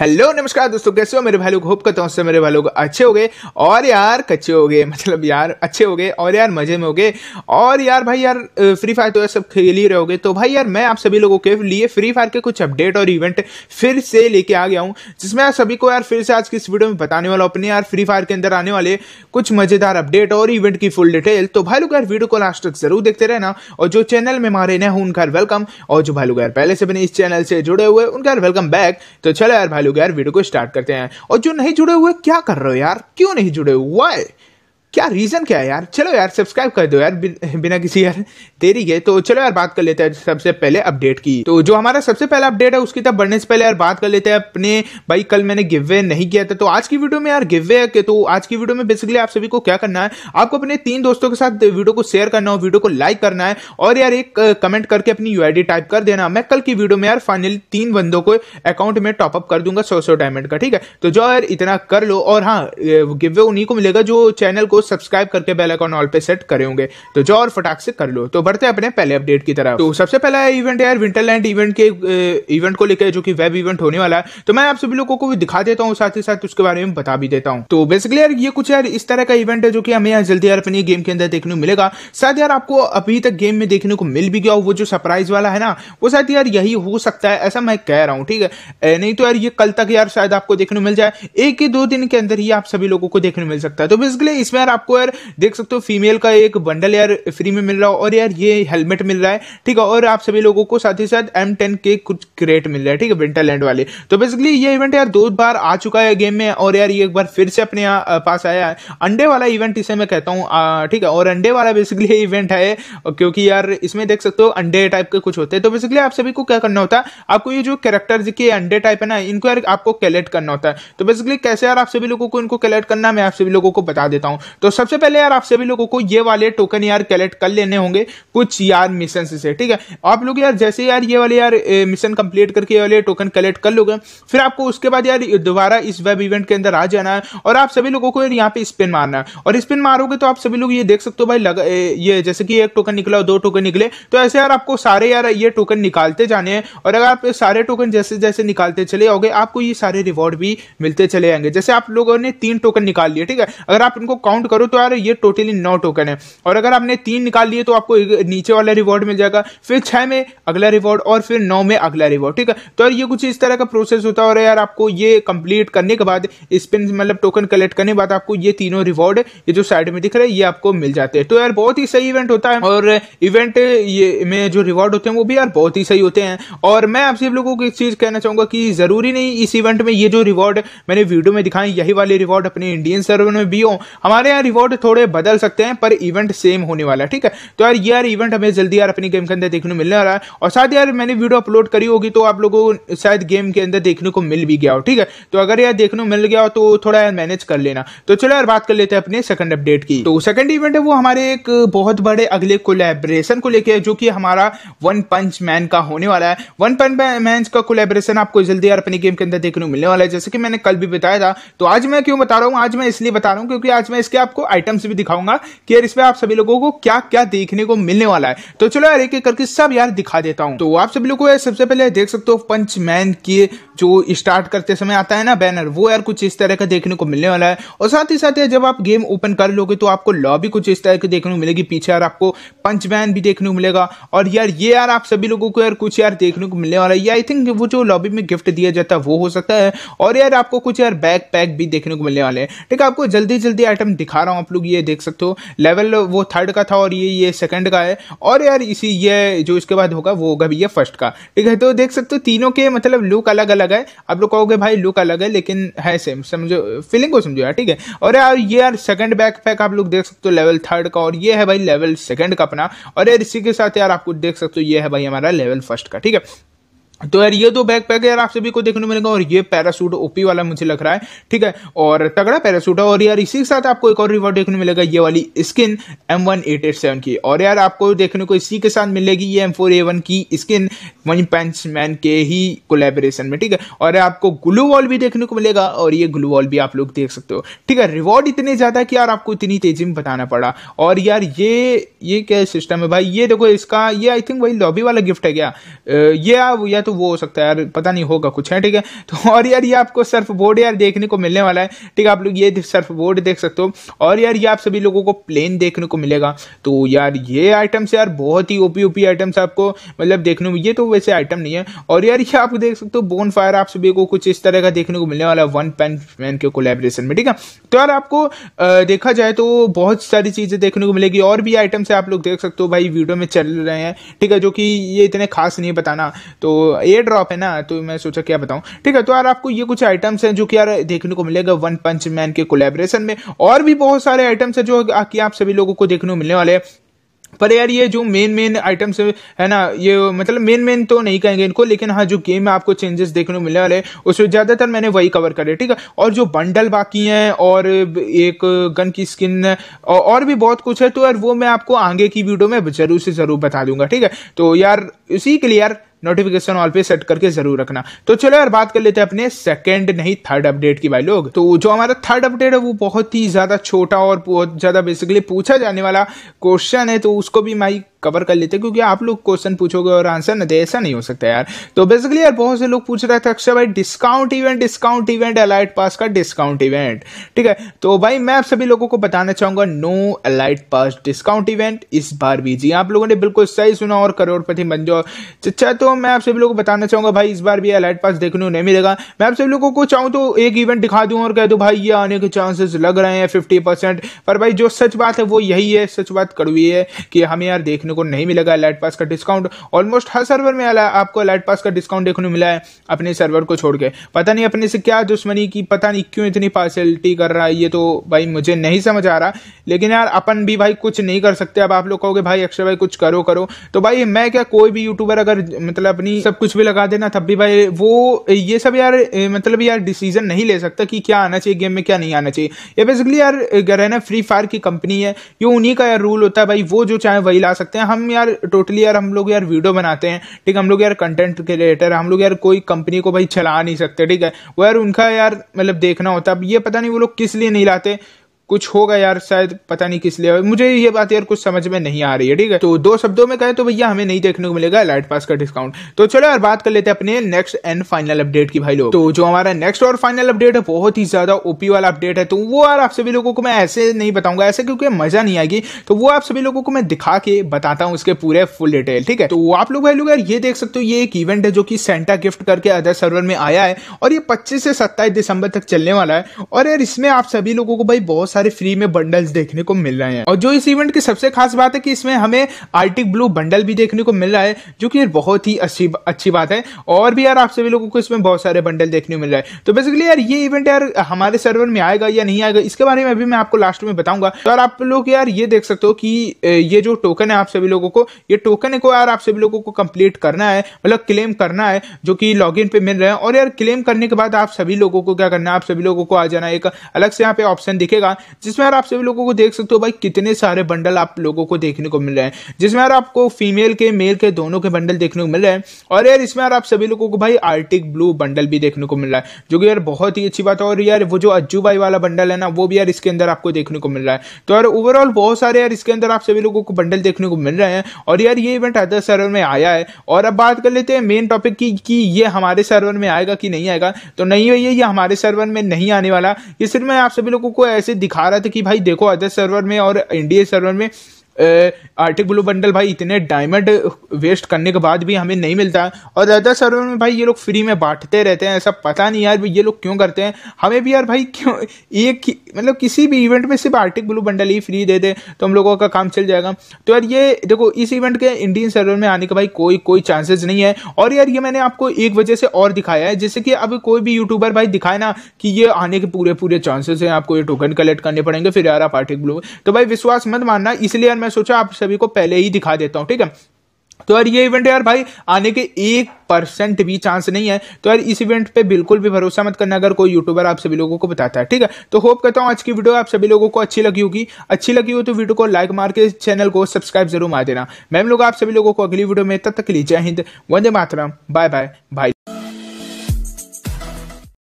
hello नमस्कार दोस्तों कैसे हो मेरे भाई लोग होप करता हूँ उससे मेरे भाई लोग अच्छे हो गए और यार कच्चे हो गए मतलब यार अच्छे हो गए और यार मजे में हो गए और यार भाई यार फ्री फायर तो यार सब खेल ही रहोगे तो भाई यार मैं आप सभी लोगों के लिए फ्री फायर के कुछ अपडेट और इवेंट फिर से लेके आ गया हूँ जिसमें आप सभी को यार फिर से आज की इस वीडियो में बताने वाला अपने यार फ्री फायर के अंदर आने वाले कुछ मजेदार अपडेट और इवेंट की फुल डिटेल तो भाई लोग यार वीडियो को लास्ट तक जरूर देखते रहना और जो चैनल में मारे न उनका वेलकम और जो भाई लोग यार पहले से बने इस चैनल से जुड़े हुए उनका वेलकम बैक तो चलो यार भाई लोग यार वीडियो को स्टार्ट करते हैं और जो नहीं जुड़े हुए क्या कर रहे हो यार क्यों नहीं जुड़े हुए वाई क्या रीज़न क्या है यार चलो यार सब्सक्राइब कर दो यार बिना किसी यार देरी के तो चलो यार बात कर लेते हैं सबसे पहले अपडेट की तो जो हमारा सबसे पहला अपडेट है उसकी तरफ बढ़ने से पहले यार बात कर लेते हैं अपने भाई कल मैंने गिव वे नहीं किया था तो आज की वीडियो में यार गिव वे तो आज की वीडियो में बेसिकली आप सभी को क्या करना है आपको अपने तीन दोस्तों के साथ वीडियो को शेयर करना हो वीडियो को लाइक करना है और यार एक कमेंट करके अपनी यू टाइप कर देना मैं कल की वीडियो में यार फाइनल तीन बंदों को अकाउंट में टॉपअप कर दूंगा सौ सौ डायमंड का ठीक है तो जो यार इतना कर लो और हाँ गिव वे उन्हीं को मिलेगा जो चैनल को सब्सक्राइब करके बेल अकाउंट ऑल पे सेट करे होंगे तो जो और फटाक से कर लो तो बढ़ते हैं अपने पहले अपडेट की तरफ तो सबसे पहला इवेंट यार विंटरलैंड इवेंट के इवेंट को लेकर जो कि वेब इवेंट होने वाला है तो मैं आप सभी लोगों को भी दिखा देता हूँ साथ ही साथ उसके बारे में बता भी देता हूँ तो बेसिकली यार ये कुछ यार इस तरह का इवेंट है जो कि हमें यार जल्दी यार अपनी गेम के अंदर देखने को मिलेगा शायद यार आपको अभी तक गेम में देखने को मिल भी गया वो जो सरप्राइज वाला है ना वो शायद यार यही हो सकता है ऐसा मैं कह रहा हूँ ठीक है नहीं तो यार ये कल तक यार शायद आपको देखने को मिल जाए एक ही दो दिन के अंदर ही आप सभी लोगों को देखने को मिल सकता है तो बेसिकली इसमें यार आपको यार देख सकते हो फीमेल का एक बंडल यार फ्री में मिल रहा है और यार ये हेलमेट मिल रहा है ठीक है और आप सभी लोगों को साथ ही साथ एम टेन के कुछ क्रेट मिल रहा है ठीक है विंटरलैंड वाले तो बेसिकली ये इवेंट यार दो बार आ चुका है गेम में और यार ये एक बार फिर से अपने पास आया है अंडे वाला इवेंट इसे मैं कहता हूँ ठीक है और अंडे वाला बेसिकली इवेंट है क्योंकि यार इसमें देख सकते हो अंडे टाइप के कुछ होते हैं तो बेसिकली आप सभी को क्या करना होता है आपको ये जो कैरेक्टर्स के अंडे टाइप है ना इनको यार आपको कलेक्ट करना होता है तो बेसिकली कैसे यार आप सभी लोगों को इनको कलेक्ट करना मैं आप सभी लोगों को बता देता हूँ तो सबसे पहले यार आप सभी लोगों को ये वाले टोकन यार कलेक्ट कर लेने होंगे कुछ यार मिशन से ठीक है आप लोग यार जैसे यार ये वाले यार मिशन कंप्लीट करके ये वाले टोकन कलेक्ट कर लोगे फिर आपको उसके बाद यार दोबारा इस वेब इवेंट के अंदर आ जाना है और आप सभी लोगों को यहाँ पे स्पिन मारना है और स्पिन मारोगे तो आप सभी लोग ये देख सकते हो भाई लगा ये जैसे कि एक टोकन निकला दो टोकन निकले तो ऐसे यार आपको सारे यार ये टोकन निकालते जाने हैं और अगर आप सारे टोकन जैसे जैसे निकालते चले जाओगे आपको ये सारे रिवॉर्ड भी मिलते चले जाएंगे जैसे आप लोगों ने तीन टोकन निकाल लिए ठीक है अगर आप इनको काउंट काउंट करो तो यार ये टोटली नौ टोकन है और अगर आपने तीन निकाल लिए तो आपको नीचे वाला रिवॉर्ड मिल जाएगा फिर छह में अगला रिवॉर्ड और फिर नौ में अगला रिवॉर्ड ठीक है तो यार ये कुछ इस तरह का प्रोसेस होता है और यार आपको ये कंप्लीट करने के बाद स्पिन मतलब टोकन कलेक्ट करने के बाद आपको ये तीनों रिवॉर्ड ये जो साइड में दिख रहे हैं ये आपको मिल जाते हैं तो यार बहुत ही सही इवेंट होता है और इवेंट ये में जो रिवॉर्ड होते हैं वो भी यार बहुत ही सही होते हैं और मैं आप सब लोगों को एक चीज़ कहना चाहूंगा कि ज़रूरी नहीं इस इवेंट में ये जो रिवॉर्ड मैंने वीडियो में दिखाई यही वाले रिवॉर्ड अपने इंडियन सर्वर में भी हो हमारे यार रिवॉर्ड थोड़े बदल सकते हैं पर इवेंट सेम होने वाला है ठीक है तो यार यार इवेंट हमें जल्दी यार अपनी गेम के अंदर देखने को मिलने वाला है और साथ यार मैंने वीडियो अपलोड करी होगी तो आप लोगों को शायद गेम के अंदर देखने को मिल भी गया हो ठीक है तो अगर यार देखने को मिल गया हो तो थोड़ा यार मैनेज कर लेना तो चलो यार बात कर लेते हैं अपने सेकंड अपडेट की तो सेकंड इवेंट है वो हमारे एक बहुत बड़े अगले कोलेब्रेशन को लेकर जो कि हमारा वन पंच मैन का होने वाला है वन पंच मैन का कोलेब्रेशन आपको जल्दी यार अपनी गेम के अंदर देखने को मिलने वाला है जैसे कि मैंने कल भी बताया था तो आज मैं क्यों बता रहा हूँ आज मैं इसलिए बता रहा हूँ क्योंकि आज मैं इसके आपको आइटम्स भी दिखाऊंगा कि यार इसमें आप सभी लोगों को क्या क्या देखने को मिलने वाला है तो चलो यार एक एक करके सब यार दिखा देता हूँ तो आप सभी लोग को सबसे पहले देख सकते हो पंचमैन के जो स्टार्ट करते समय आता है ना बैनर वो यार कुछ इस तरह का देखने को मिलने वाला है और साथ ही साथ जब आप गेम ओपन कर लोगे तो आपको लॉबी कुछ इस तरह की देखने को मिलेगी पीछे यार आपको पंचमैन भी देखने को मिलेगा और यार ये यार आप सभी लोगों को यार कुछ यार देखने को मिलने वाला है आई थिंक वो जो लॉबी में गिफ्ट दिया जाता है वो हो सकता है और यार आपको कुछ यार बैग पैक भी देखने को मिलने वाले हैं ठीक है आपको जल्दी जल्दी आइटम दिखा दिखा रहा हूँ आप लोग ये देख सकते हो लेवल वो थर्ड का था और ये ये सेकंड का है और यार इसी ये जो इसके बाद होगा वो होगा भैया फर्स्ट का ठीक है तो देख सकते हो तीनों के मतलब लुक अलग अलग है आप लोग कहोगे भाई लुक अलग है लेकिन है सेम समझो फीलिंग को समझो यार ठीक है और यार ये यार सेकंड बैक पैक आप लोग देख सकते हो लेवल थर्ड का और ये है भाई लेवल सेकंड का अपना और यार इसी के साथ यार आपको देख सकते हो ये है भाई हमारा लेवल फर्स्ट का ठीक है तो यार ये दो बैग पैक यार आप सभी को देखने को मिलेगा और ये पैरासूट ओपी वाला मुझे लग रहा है ठीक है और तगड़ा पैरासूट है और यार इसी के साथ आपको एक और रिवॉर्ड देखने मिलेगा ये वाली skin M one eight eight seven की और यार आपको देखने को इसी के साथ मिलेगी ये एम फोर ए वन की स्किन वन पंच मैन के ही कोलेबरेशन में ठीक है और आपको ग्लू वॉल भी देखने को मिलेगा और ये ग्लू वॉल भी आप लोग देख सकते हो ठीक है रिवॉर्ड इतने ज़्यादा कि यार आपको इतनी तेजी में बताना पड़ा और यार ये ये क्या सिस्टम है भाई ये देखो इसका ये आई थिंक वही लॉबी वाला गिफ्ट है क्या ये या तो तो वो हो सकता है यार पता नहीं होगा कुछ है ठीक है तो और यार ये आपको सर्फ बोर्ड यार देखने को मिलने वाला है ठीक है आप लोग ये सर्फ बोर्ड देख सकते हो और यार ये आप सभी लोगों को प्लेन देखने को मिलेगा तो यार ये आइटम्स यार बहुत ही ओपी ओपी आइटम्स आपको मतलब देखने में ये तो वैसे आइटम नहीं है और यार ये आप देख सकते हो बोन फायर आप सभी को कुछ इस तरह का देखने को मिलने वाला है वन पेन मैन के कोलेब्रेशन में ठीक है तो यार आपको देखा जाए तो बहुत सारी चीज़ें देखने को मिलेगी और भी आइटम्स आप लोग देख सकते हो भाई वीडियो में चल रहे हैं ठीक है जो कि ये इतने खास नहीं बताना तो एयर ड्रॉप है ना तो मैं सोचा क्या बताऊं ठीक है तो यार आपको ये कुछ आइटम्स हैं जो कि यार देखने को मिलेगा वन पंच मैन के कोलेब्रेशन में और भी बहुत सारे आइटम्स हैं जो कि आप सभी लोगों को देखने को मिलने वाले हैं पर यार ये जो मेन मेन आइटम्स है ना ये मतलब मेन मेन तो नहीं कहेंगे इनको लेकिन हाँ जो गेम में आपको चेंजेस देखने को मिलने वाले उसमें ज़्यादातर मैंने वही कवर करे ठीक है और जो बंडल बाकी हैं और एक गन की स्किन और भी बहुत कुछ है तो यार वो मैं आपको आगे की वीडियो में ज़रूर से ज़रूर बता दूंगा ठीक है तो यार इसी के लिए यार नोटिफिकेशन ऑल पे सेट करके जरूर रखना तो चलो यार बात कर लेते हैं अपने सेकंड नहीं थर्ड अपडेट की भाई लोग तो जो हमारा थर्ड अपडेट है वो बहुत ही ज्यादा छोटा और बहुत ज्यादा बेसिकली पूछा जाने वाला क्वेश्चन है तो उसको भी माई कवर कर लेते क्योंकि आप लोग क्वेश्चन पूछोगे और आंसर ना दे ऐसा नहीं हो सकता यार तो बेसिकली यार बहुत से लोग पूछ रहे थे अक्षय भाई discount event discount event elite pass का डिस्काउंट इवेंट ठीक है तो भाई मैं आप सभी लोगों को बताना चाहूंगा no elite pass discount event इस बार भी जी आप लोगों ने बिल्कुल सही सुना और करोड़पति बन जाओ अच्छा तो मैं आप सभी लोगों को बताना चाहूंगा भाई इस बार भी अलाइट पास देखने को नहीं मिलेगा मैं आप सभी लोगों को चाहूँ तो एक इवेंट दिखा दूँ और कह दो भाई ये आने के चांसेस लग रहे हैं फिफ्टी पर भाई जो सच बात है वो यही है सच बात कड़वी है कि हमें यार देखने देखने को नहीं मिलेगा लाइट पास का डिस्काउंट ऑलमोस्ट हर सर्वर में आपको लाइट पास का डिस्काउंट देखने को मिला है अपने सर्वर को छोड़ के पता नहीं अपने से क्या दुश्मनी की पता नहीं क्यों इतनी पार्शलिटी कर रहा है ये तो भाई मुझे नहीं समझ आ रहा लेकिन यार अपन भी भाई कुछ नहीं कर सकते अब आप लोग कहोगे भाई अक्षय भाई कुछ करो करो तो भाई मैं क्या कोई भी यूट्यूबर अगर मतलब अपनी सब कुछ भी लगा देना तब भी भाई वो ये सब यार मतलब यार डिसीजन नहीं ले सकता कि क्या आना चाहिए गेम में क्या नहीं आना चाहिए ये बेसिकली यार रहना फ्री फायर की कंपनी है ये उन्हीं का यार रूल होता है भाई वो जो चाहे वही ला सकते हैं सकते हैं हम यार टोटली यार हम लोग यार वीडियो बनाते हैं ठीक है हम लोग यार कंटेंट क्रिएटर हम लोग यार कोई कंपनी को भाई चला नहीं सकते ठीक है वो यार उनका यार मतलब देखना होता है अब ये पता नहीं वो लोग किस लिए नहीं लाते कुछ होगा यार शायद पता नहीं किस लिए मुझे ये बात यार कुछ समझ में नहीं आ रही है ठीक है तो दो शब्दों में कहें तो भैया हमें नहीं देखने को मिलेगा लाइट पास का डिस्काउंट तो चलो यार बात कर लेते हैं अपने नेक्स्ट एंड फाइनल अपडेट की भाई लोग तो जो हमारा नेक्स्ट और फाइनल अपडेट है बहुत ही ज्यादा ओपी वाला अपडेट है तो वो यार आप सभी लोगों को मैं ऐसे नहीं बताऊंगा ऐसे क्योंकि मजा नहीं आएगी तो वो आप सभी लोगों को मैं दिखा के बताता हूँ उसके पूरे फुल डिटेल ठीक है तो आप लोग भाई लोग यार ये देख सकते हो ये एक इवेंट है जो कि सेंटा गिफ्ट करके अदर सर्वर में आया है और ये पच्चीस से सत्ताईस दिसंबर तक चलने वाला है और यार इसमें आप सभी लोगों को भाई बहुत सारे फ्री में बंडल्स देखने को मिल रहे हैं और जो इस इवेंट की सबसे खास बात है कि इसमें हमें आर्टिक ब्लू बंडल भी देखने को मिल रहा है जो कि बहुत ही अच्छी अच्छी बात है और भी यार आप सभी लोगों को इसमें बहुत सारे बंडल देखने को मिल रहा है तो बेसिकली यार ये इवेंट यार हमारे सर्वर में आएगा या नहीं आएगा इसके बारे में अभी मैं आपको लास्ट में बताऊंगा तो यार आप लोग यार ये देख सकते हो कि ये जो टोकन है आप सभी लोगों को ये टोकन को यार आप सभी लोगों को कंप्लीट करना है मतलब क्लेम करना है जो कि लॉग इन पे मिल रहे हैं और यार क्लेम करने के बाद आप सभी लोगों को क्या करना है आप सभी लोगों को आ जाना एक अलग से यहाँ पे ऑप्शन दिखेगा जिसमें यार आप सभी लोगों को देख सकते हो भाई कितने सारे बंडल आप लोगों को देखने को मिल रहे हैं जिसमें यार आपको फीमेल के मेल के दोनों के बंडल देखने को मिल रहे हैं और यार इसमें यार आप सभी लोगों को भाई आर्टिक ब्लू बंडल भी देखने को मिल रहा है जो कि यार बहुत ही अच्छी बात है और यार वो जो अज्जू भाई वाला बंडल है ना वो भी यार इसके अंदर आपको देखने को मिल रहा है तो यार ओवरऑल बहुत सारे यार इसके अंदर आप सभी लोगों को बंडल देखने को मिल रहे हैं और यार ये इवेंट अदर सर्वर में आया है और अब बात कर लेते हैं मेन टॉपिक की कि ये हमारे सर्वर में आएगा कि नहीं आएगा तो नहीं भैया ये हमारे सर्वर में नहीं आने वाला ये सिर्फ मैं आप सभी लोगों को ऐसे दिखा दिखा रहा था कि भाई देखो अदर सर्वर में और इंडिया सर्वर में आर्टिक ब्लू बंडल भाई इतने डायमंड वेस्ट करने के बाद भी हमें नहीं मिलता और ज़्यादा सर्वर में भाई ये लोग फ्री में बांटते रहते हैं ऐसा पता नहीं यार ये लोग क्यों करते हैं हमें भी यार भाई क्यों एक मतलब किसी भी इवेंट में सिर्फ आर्टिक ब्लू बंडल ही फ्री दे दे तो हम लोगों का काम चल जाएगा तो यार ये देखो इस इवेंट के इंडियन सर्वर में आने का भाई कोई कोई चांसेस नहीं है और यार ये मैंने आपको एक वजह से और दिखाया है जैसे कि अब कोई भी यूट्यूबर भाई दिखाए ना कि ये आने के पूरे पूरे चांसेस हैं आपको ये टोकन कलेक्ट करने पड़ेंगे फिर यार आप आर्टिक ब्लू तो भाई विश्वास मत मानना इसलिए यार मैं मैं सोचा आप सभी को पहले ही दिखा देता हूं ठीक है तो यार ये इवेंट यार भाई आने के एक परसेंट भी चांस नहीं है तो यार इस इवेंट पे बिल्कुल भी भरोसा मत करना अगर कोई यूट्यूबर आप सभी लोगों को बताता है ठीक है तो होप करता हूँ आज की वीडियो आप सभी लोगों को अच्छी लगी होगी अच्छी लगी हो तो वीडियो को लाइक मार के चैनल को सब्सक्राइब जरूर मार देना मैम लोग आप सभी लोगों को अगली वीडियो में तब तक लीजिए हिंद वंदे मातरम बाय बाय भाई